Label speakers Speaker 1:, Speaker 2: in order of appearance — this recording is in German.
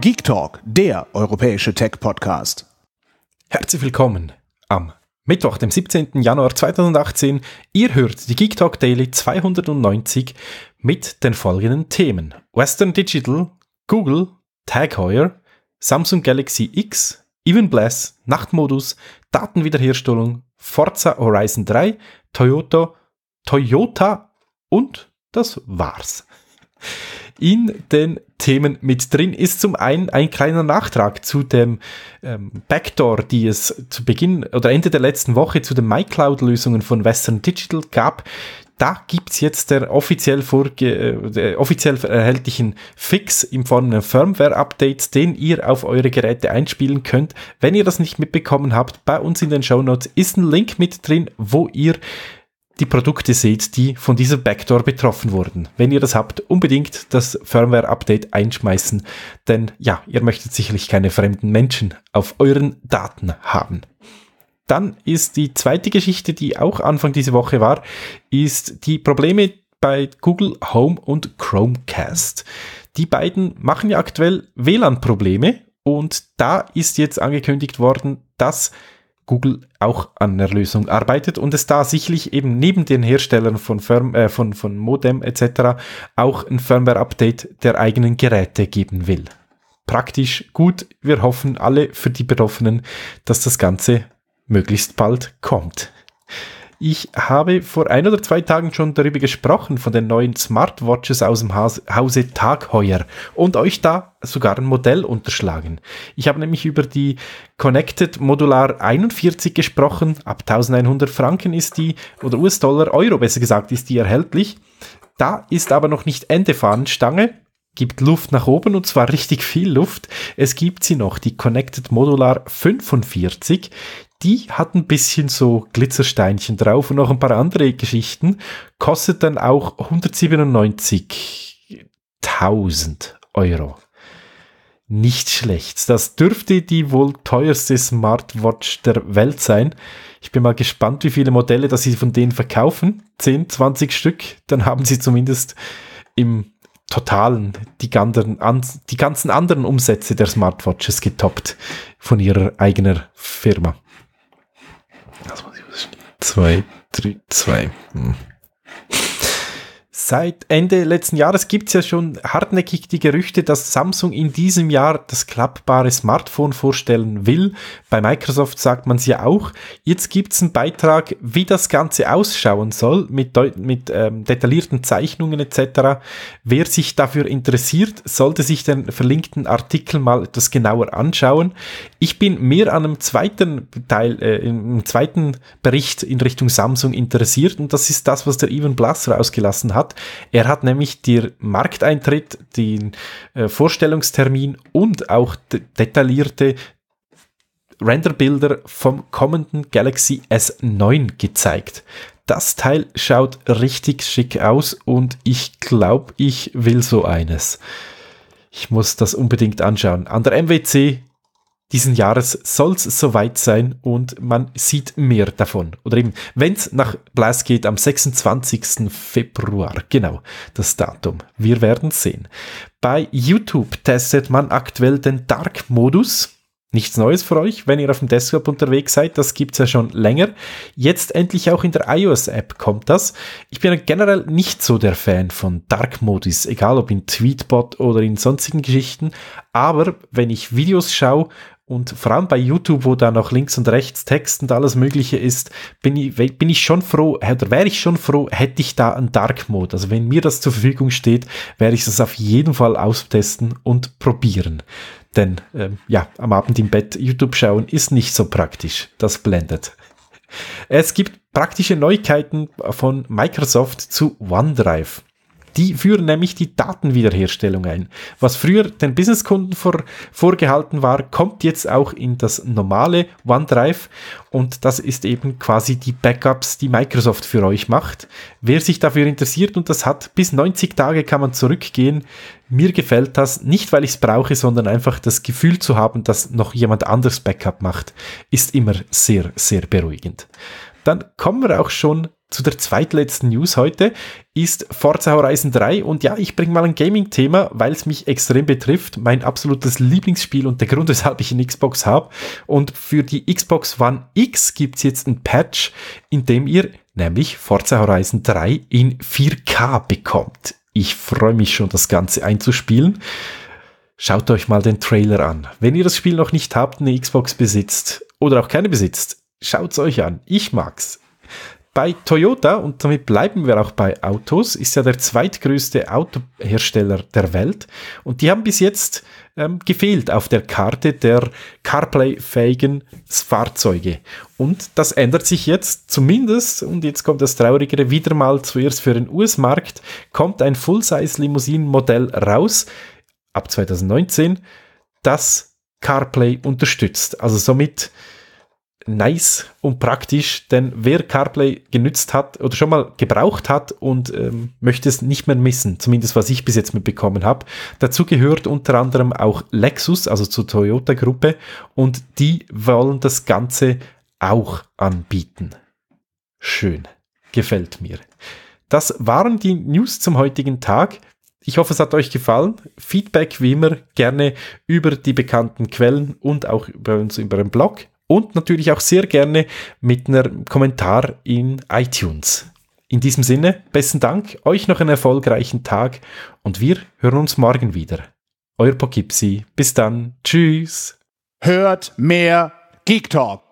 Speaker 1: Geek Talk, der europäische Tech-Podcast. Herzlich willkommen am Mittwoch, dem 17. Januar 2018. Ihr hört die Geek Talk Daily 290 mit den folgenden Themen: Western Digital, Google, Tag Heuer, Samsung Galaxy X, Even Bless, Nachtmodus, Datenwiederherstellung, Forza Horizon 3, Toyota, Toyota und das war's in den Themen mit drin ist zum einen ein kleiner Nachtrag zu dem ähm, Backdoor, die es zu Beginn oder Ende der letzten Woche zu den MyCloud-Lösungen von Western Digital gab. Da gibt's jetzt der offiziell, vorge äh, der offiziell erhältlichen Fix in Form einer Firmware-Updates, den ihr auf eure Geräte einspielen könnt. Wenn ihr das nicht mitbekommen habt, bei uns in den Show Notes ist ein Link mit drin, wo ihr die Produkte seht, die von dieser Backdoor betroffen wurden. Wenn ihr das habt, unbedingt das Firmware-Update einschmeißen, denn ja, ihr möchtet sicherlich keine fremden Menschen auf euren Daten haben. Dann ist die zweite Geschichte, die auch Anfang dieser Woche war, ist die Probleme bei Google Home und Chromecast. Die beiden machen ja aktuell WLAN-Probleme und da ist jetzt angekündigt worden, dass Google auch an einer Lösung arbeitet und es da sicherlich eben neben den Herstellern von, Firm, äh, von, von Modem etc. auch ein Firmware-Update der eigenen Geräte geben will. Praktisch gut, wir hoffen alle für die Betroffenen, dass das Ganze möglichst bald kommt. Ich habe vor ein oder zwei Tagen schon darüber gesprochen, von den neuen Smartwatches aus dem Hause Tagheuer und euch da sogar ein Modell unterschlagen. Ich habe nämlich über die Connected Modular 41 gesprochen. Ab 1100 Franken ist die, oder US-Dollar, Euro besser gesagt, ist die erhältlich. Da ist aber noch nicht Ende Fahnenstange gibt Luft nach oben und zwar richtig viel Luft. Es gibt sie noch, die Connected Modular 45. Die hat ein bisschen so Glitzersteinchen drauf und noch ein paar andere Geschichten. Kostet dann auch 197.000 Euro. Nicht schlecht. Das dürfte die wohl teuerste Smartwatch der Welt sein. Ich bin mal gespannt, wie viele Modelle, dass sie von denen verkaufen. 10, 20 Stück. Dann haben sie zumindest im totalen die, ganzen, die ganzen anderen Umsätze der Smartwatches getoppt von ihrer eigenen Firma. Das muss ich wissen. Zwei, drei, zwei. Hm. Seit Ende letzten Jahres gibt es ja schon hartnäckig die Gerüchte, dass Samsung in diesem Jahr das klappbare Smartphone vorstellen will. Bei Microsoft sagt man es ja auch. Jetzt gibt es einen Beitrag, wie das Ganze ausschauen soll, mit, mit ähm, detaillierten Zeichnungen etc. Wer sich dafür interessiert, sollte sich den verlinkten Artikel mal etwas genauer anschauen. Ich bin mehr an einem zweiten Teil, äh, im zweiten Bericht in Richtung Samsung interessiert und das ist das, was der Ivan Blass rausgelassen hat. Er hat nämlich den Markteintritt, den äh, Vorstellungstermin und auch detaillierte Renderbilder vom kommenden Galaxy S9 gezeigt. Das Teil schaut richtig schick aus und ich glaube, ich will so eines. Ich muss das unbedingt anschauen. An der MWC diesen Jahres soll es soweit sein und man sieht mehr davon. Oder eben, wenn es nach Blas geht, am 26. Februar, genau das Datum. Wir werden sehen. Bei YouTube testet man aktuell den Dark-Modus. Nichts Neues für euch, wenn ihr auf dem Desktop unterwegs seid, das gibt es ja schon länger. Jetzt endlich auch in der iOS-App kommt das. Ich bin generell nicht so der Fan von Dark modus egal ob in Tweetbot oder in sonstigen Geschichten, aber wenn ich Videos schaue und vor allem bei YouTube, wo da noch links und rechts Text und alles Mögliche ist, bin ich, bin ich schon froh, oder wäre ich schon froh, hätte ich da einen Dark Mode. Also wenn mir das zur Verfügung steht, werde ich das auf jeden Fall austesten und probieren. Denn ähm, ja, am Abend im Bett YouTube schauen ist nicht so praktisch. Das blendet. Es gibt praktische Neuigkeiten von Microsoft zu OneDrive. Die führen nämlich die Datenwiederherstellung ein. Was früher den Businesskunden vor, vorgehalten war, kommt jetzt auch in das normale OneDrive und das ist eben quasi die Backups, die Microsoft für euch macht. Wer sich dafür interessiert und das hat, bis 90 Tage kann man zurückgehen. Mir gefällt das nicht, weil ich es brauche, sondern einfach das Gefühl zu haben, dass noch jemand anderes Backup macht, ist immer sehr, sehr beruhigend. Dann kommen wir auch schon zu der zweitletzten News heute ist Forza Horizon 3 und ja, ich bringe mal ein Gaming-Thema, weil es mich extrem betrifft, mein absolutes Lieblingsspiel und der Grund, weshalb ich eine Xbox habe. Und für die Xbox One X gibt es jetzt ein Patch, in dem ihr nämlich Forza Horizon 3 in 4K bekommt. Ich freue mich schon, das Ganze einzuspielen. Schaut euch mal den Trailer an. Wenn ihr das Spiel noch nicht habt, eine Xbox besitzt oder auch keine besitzt, schaut es euch an. Ich mag's bei Toyota, und damit bleiben wir auch bei Autos, ist ja der zweitgrößte Autohersteller der Welt. Und die haben bis jetzt ähm, gefehlt auf der Karte der CarPlay-fähigen Fahrzeuge. Und das ändert sich jetzt zumindest, und jetzt kommt das Traurigere, wieder mal zuerst für den US-Markt, kommt ein full size limousin modell raus, ab 2019, das CarPlay unterstützt. Also somit nice und praktisch, denn wer CarPlay genützt hat oder schon mal gebraucht hat und ähm, möchte es nicht mehr missen, zumindest was ich bis jetzt mitbekommen habe. Dazu gehört unter anderem auch Lexus, also zur Toyota-Gruppe, und die wollen das Ganze auch anbieten. Schön, gefällt mir. Das waren die News zum heutigen Tag. Ich hoffe, es hat euch gefallen. Feedback wie immer gerne über die bekannten Quellen und auch bei uns über den Blog und natürlich auch sehr gerne mit einem Kommentar in iTunes. In diesem Sinne, besten Dank, euch noch einen erfolgreichen Tag und wir hören uns morgen wieder. Euer Pokipsi, bis dann, tschüss. Hört mehr Geek Talk.